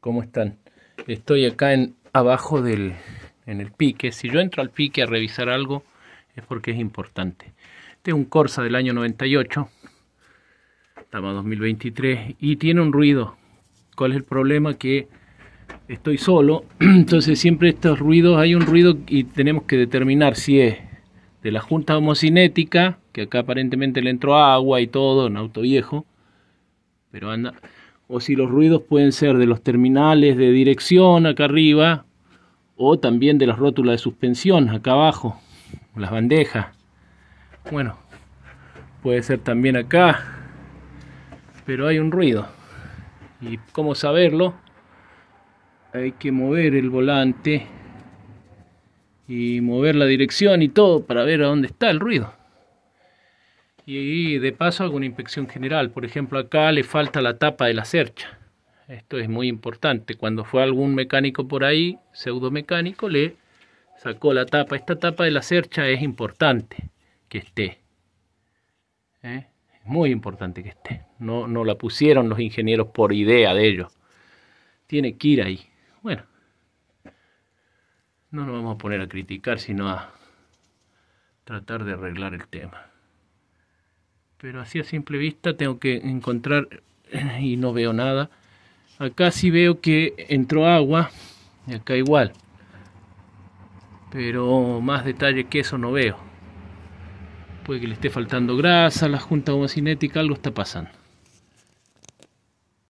¿Cómo están? Estoy acá en abajo del en el pique. Si yo entro al pique a revisar algo es porque es importante. Este es un Corsa del año 98. Estamos 2023 y tiene un ruido. ¿Cuál es el problema? Que estoy solo, entonces siempre estos ruidos, hay un ruido y tenemos que determinar si es de la junta homocinética, que acá aparentemente le entró agua y todo, en auto viejo, pero anda, o si los ruidos pueden ser de los terminales de dirección acá arriba o también de las rótulas de suspensión acá abajo, las bandejas. Bueno, puede ser también acá, pero hay un ruido. ¿Y cómo saberlo? Hay que mover el volante y mover la dirección y todo para ver a dónde está el ruido y de paso una inspección general. Por ejemplo, acá le falta la tapa de la cercha. Esto es muy importante. Cuando fue algún mecánico por ahí, pseudomecánico, le sacó la tapa. Esta tapa de la cercha es importante que esté. ¿eh? Es muy importante que esté. No, no la pusieron los ingenieros por idea de ellos. Tiene que ir ahí. Bueno, no nos vamos a poner a criticar, sino a tratar de arreglar el tema pero así a simple vista tengo que encontrar eh, y no veo nada. Acá sí veo que entró agua y acá igual. Pero más detalle que eso no veo. Puede que le esté faltando grasa, la junta homocinética, algo está pasando.